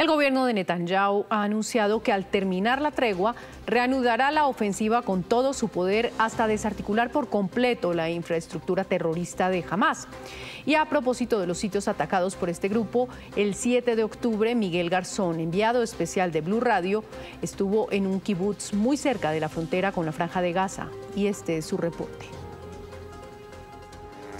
El gobierno de Netanyahu ha anunciado que al terminar la tregua reanudará la ofensiva con todo su poder hasta desarticular por completo la infraestructura terrorista de Hamas. Y a propósito de los sitios atacados por este grupo, el 7 de octubre Miguel Garzón, enviado especial de Blue Radio, estuvo en un kibutz muy cerca de la frontera con la franja de Gaza y este es su reporte.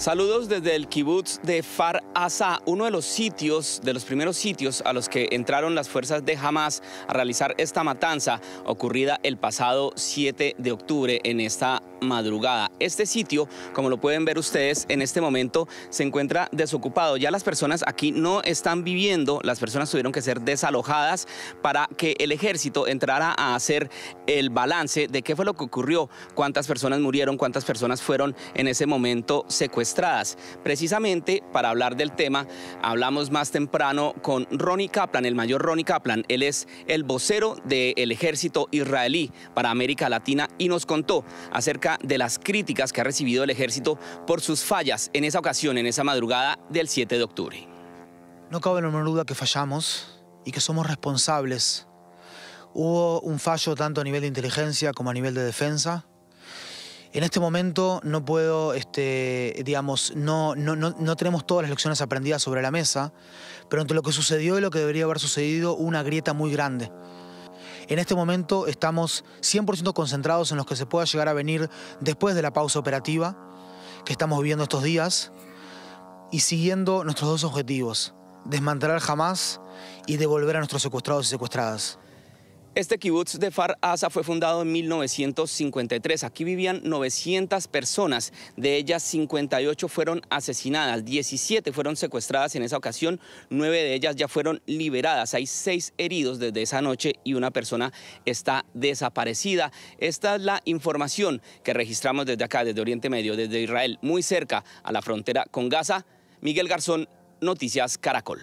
Saludos desde el kibutz de Far Asa, uno de los sitios, de los primeros sitios a los que entraron las fuerzas de Hamas a realizar esta matanza ocurrida el pasado 7 de octubre en esta madrugada. Este sitio, como lo pueden ver ustedes, en este momento se encuentra desocupado. Ya las personas aquí no están viviendo, las personas tuvieron que ser desalojadas para que el ejército entrara a hacer el balance de qué fue lo que ocurrió, cuántas personas murieron, cuántas personas fueron en ese momento secuestradas. Precisamente para hablar del tema, hablamos más temprano con Ronnie Kaplan, el mayor Ronnie Kaplan. Él es el vocero del ejército israelí para América Latina y nos contó acerca de las críticas que ha recibido el ejército por sus fallas en esa ocasión, en esa madrugada del 7 de octubre. No cabe la menor duda que fallamos y que somos responsables. Hubo un fallo tanto a nivel de inteligencia como a nivel de defensa. En este momento no puedo, este, digamos, no, no, tenemos todas las lecciones aprendidas sobre la mesa, pero entre lo que sucedió y lo que debería haber sucedido, una grieta muy grande. En este momento estamos 100% concentrados en los que se pueda llegar a venir después de la pausa operativa que estamos viviendo estos días y siguiendo nuestros dos objetivos, desmantelar jamás y devolver a nuestros secuestrados y secuestradas. Este kibutz de Far Asa fue fundado en 1953. Aquí vivían 900 personas. De ellas, 58 fueron asesinadas, 17 fueron secuestradas en esa ocasión, 9 de ellas ya fueron liberadas. Hay 6 heridos desde esa noche y una persona está desaparecida. Esta es la información que registramos desde acá, desde Oriente Medio, desde Israel, muy cerca a la frontera con Gaza. Miguel Garzón, Noticias Caracol.